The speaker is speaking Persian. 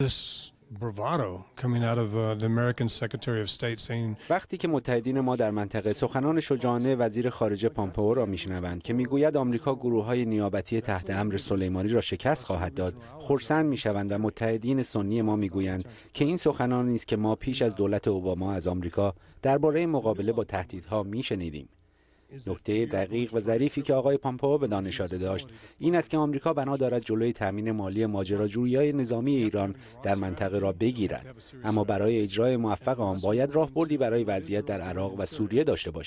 Uh, American Secretary وقتی که متحدین ما در منطقه سخنان شجانه وزیر خارجه پامپئو را میشنوند که میگوید آمریکا گروه های نیابتی تحت امر سلیمانی را شکست خواهد داد خرسند میشوند و متحدین سنی ما میگویند که این سخنان نیست که ما پیش از دولت اوباما از آمریکا درباره مقابله با تهدیدها میشنیدیم نکته دقیق و ظریفی که آقای پامپو به دانشاده داشت این است که آمریکا بنا دارد جلوی تامین مالی ماجراجویی‌های نظامی ایران در منطقه را بگیرد اما برای اجرای موفق آن باید راهبردی برای وضعیت در عراق و سوریه داشته باشد.